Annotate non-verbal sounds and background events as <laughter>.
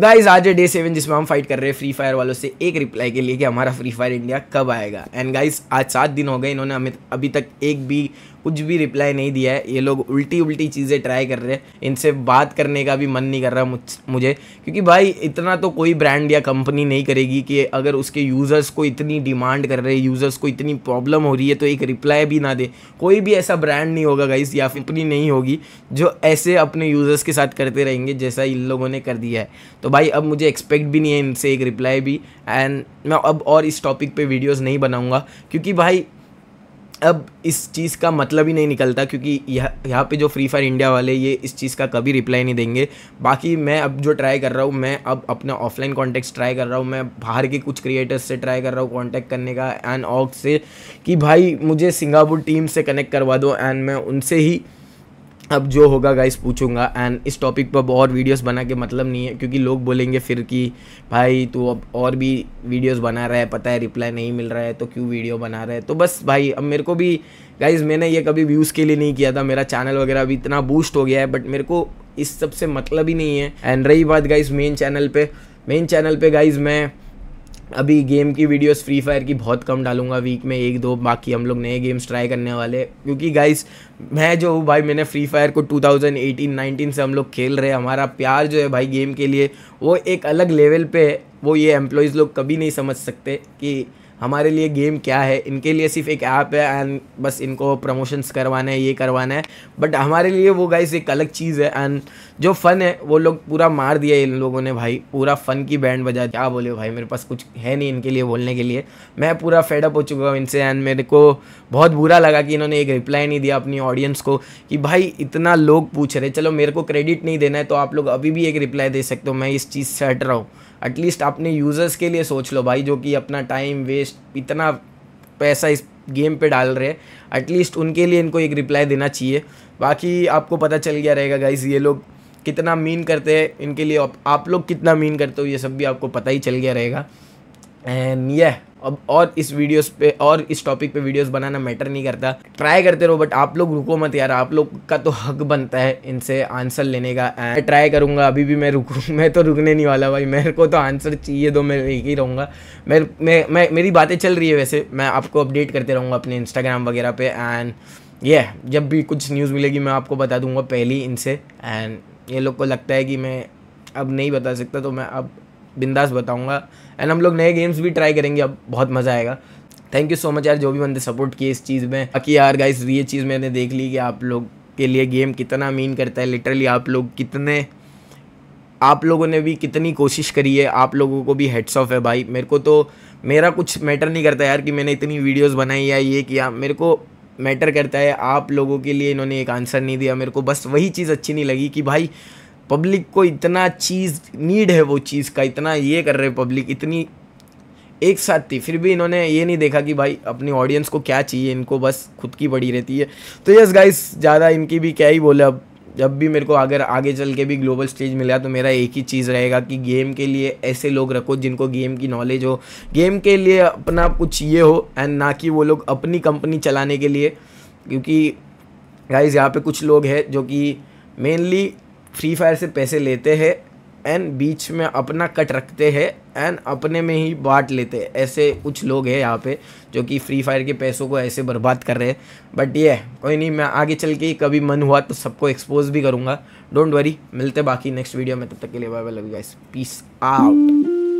guys आज है day seven जिसमें हम फाइट कर रहे हैं फ्री फायर वालों से एक रिप्लाई के लिए कि हमारा फ्री फायर इंडिया कब आएगा एंड गाइज आज सात दिन हो गए इन्होंने हमें अभी तक एक भी कुछ भी रिप्लाई नहीं दिया है ये लोग उल्टी उल्टी चीज़ें ट्राई कर रहे हैं इनसे बात करने का भी मन नहीं कर रहा मुझ मुझे क्योंकि भाई इतना तो कोई ब्रांड या कंपनी नहीं करेगी कि अगर उसके यूज़र्स को इतनी डिमांड कर रहे हैं यूज़र्स को इतनी प्रॉब्लम हो रही है तो एक रिप्लाई भी ना दे कोई भी ऐसा ब्रांड नहीं होगा गाइज या कंपनी नहीं होगी जो ऐसे अपने यूज़र्स के साथ करते रहेंगे जैसा इन लोगों ने कर दिया है तो भाई अब मुझे एक्सपेक्ट भी नहीं है इनसे एक रिप्लाई भी एंड मैं अब और इस टॉपिक पे वीडियोस नहीं बनाऊँगा क्योंकि भाई अब इस चीज़ का मतलब ही नहीं निकलता क्योंकि यहाँ यहाँ पे जो फ्री फायर इंडिया वाले ये इस चीज़ का कभी रिप्लाई नहीं देंगे बाकी मैं अब जो ट्राई कर रहा हूँ मैं अब अपना ऑफलाइन कॉन्टैक्ट ट्राई कर रहा हूँ मैं बाहर के कुछ क्रिएटर्स से ट्राई कर रहा हूँ कॉन्टैक्ट करने का एंड ऑक से कि भाई मुझे सिंगापुर टीम से कनेक्ट करवा दो एंड मैं उनसे ही अब जो होगा गाइस पूछूंगा एंड इस टॉपिक पर और वीडियोस बना के मतलब नहीं है क्योंकि लोग बोलेंगे फिर कि भाई तू अब और भी वीडियोस बना रहा है पता है रिप्लाई नहीं मिल रहा है तो क्यों वीडियो बना रहा है तो बस भाई अब मेरे को भी गाइस मैंने ये कभी व्यूज़ के लिए नहीं किया था मेरा चैनल वगैरह अभी इतना बूस्ट हो गया है बट मेरे को इस सबसे मतलब ही नहीं है एंड रही बात गाइज मेन चैनल पर मेन चैनल पर गाइज मैं अभी गेम की वीडियोस फ्री फायर की बहुत कम डालूंगा वीक में एक दो बाकी हम लोग नए गेम्स ट्राई करने वाले क्योंकि गाइस मैं जो हूँ भाई मैंने फ्री फायर को 2018 19 से हम लोग खेल रहे हैं हमारा प्यार जो है भाई गेम के लिए वो एक अलग लेवल पे है वो ये एम्प्लॉयज़ लोग कभी नहीं समझ सकते कि हमारे लिए गेम क्या है इनके लिए सिर्फ एक ऐप है एंड बस इनको प्रमोशंस करवाना है ये करवाना है बट हमारे लिए वो गाइस एक अलग चीज़ है एंड जो फ़न है वो लोग पूरा मार दिया इन लोगों ने भाई पूरा फ़न की बैंड बजा क्या बोले भाई मेरे पास कुछ है नहीं इनके लिए बोलने के लिए मैं पूरा फेडअप हो चुका हूँ इनसे एंड मेरे को बहुत बुरा लगा कि इन्होंने एक रिप्लाई नहीं दिया अपनी ऑडियंस को कि भाई इतना लोग पूछ रहे चलो मेरे को क्रेडिट नहीं देना है तो आप लोग अभी भी एक रिप्लाई दे सकते हो मैं इस चीज़ से हट रहा हूँ एटलीस्ट अपने यूज़र्स के लिए सोच लो भाई जो कि अपना टाइम वेस्ट एटलीस्ट इतना पैसा इस गेम पे डाल रहे हैं एटलीस्ट उनके लिए इनको एक रिप्लाई देना चाहिए बाकी आपको पता चल गया रहेगा गाइज ये लोग कितना मीन करते हैं इनके लिए आप, लोग कितना मीन करते हो ये सब भी आपको पता ही चल गया रहेगा एंड ये yeah, अब और इस वीडियोस पे और इस टॉपिक पे वीडियोस बनाना मैटर नहीं करता ट्राई करते रहो बट आप लोग रुको मत यार आप लोग का तो हक बनता है इनसे आंसर लेने का मैं ट्राई करूँगा अभी भी मैं रुकूँ <laughs> मैं तो रुकने नहीं वाला भाई मेरे को तो आंसर चाहिए तो मैं लेके ही रहूँगा मैं मैं मैं मेरी बातें चल रही है वैसे मैं आपको अपडेट करते रहूँगा अपने इंस्टाग्राम वगैरह पर एंड ये जब भी कुछ न्यूज़ मिलेगी मैं आपको बता दूंगा पहली इनसे एंड ये लोग को लगता है कि मैं अब नहीं बता सकता तो मैं अब बिंदास बताऊंगा एंड हम लोग नए गेम्स भी ट्राई करेंगे अब बहुत मज़ा आएगा थैंक यू सो मच यार जो भी बंदे सपोर्ट किए इस चीज़ में बाकी यार गाइस ये चीज़ मैंने देख ली कि आप लोग के लिए गेम कितना मीन करता है लिटरली आप लोग कितने आप लोगों ने भी कितनी कोशिश करी है आप लोगों को भी हेड्स ऑफ है भाई मेरे को तो मेरा कुछ मैटर नहीं करता यार कि मैंने इतनी वीडियोस बनाई या ये किया मेरे को मैटर करता है आप लोगों के लिए इन्होंने एक आंसर नहीं दिया मेरे को बस वही चीज़ अच्छी नहीं लगी कि भाई पब्लिक को इतना चीज़ नीड है वो चीज़ का इतना ये कर रहे पब्लिक इतनी एक साथ थी फिर भी इन्होंने ये नहीं देखा कि भाई अपनी ऑडियंस को क्या चाहिए इनको बस खुद की पड़ी रहती है तो यस गाइस ज़्यादा इनकी भी क्या ही बोले अब जब भी मेरे को अगर आगे चल के भी ग्लोबल स्टेज मिला तो मेरा एक ही चीज़ रहेगा कि गेम के लिए ऐसे लोग रखो जिनको गेम की नॉलेज हो गेम के लिए अपना कुछ ये हो एंड ना कि वो लोग अपनी कंपनी चलाने के लिए क्योंकि गाइज यहाँ पे कुछ लोग हैं जो कि मेनली फ्री फायर से पैसे लेते हैं एंड बीच में अपना कट रखते हैं एंड अपने में ही बांट लेते हैं ऐसे कुछ लोग हैं यहाँ पे जो कि फ्री फायर के पैसों को ऐसे बर्बाद कर रहे हैं बट ये कोई नहीं मैं आगे चल के कभी मन हुआ तो सबको एक्सपोज भी करूँगा डोंट वरी मिलते बाकी नेक्स्ट वीडियो में तब तक के लिए bye bye love guys peace out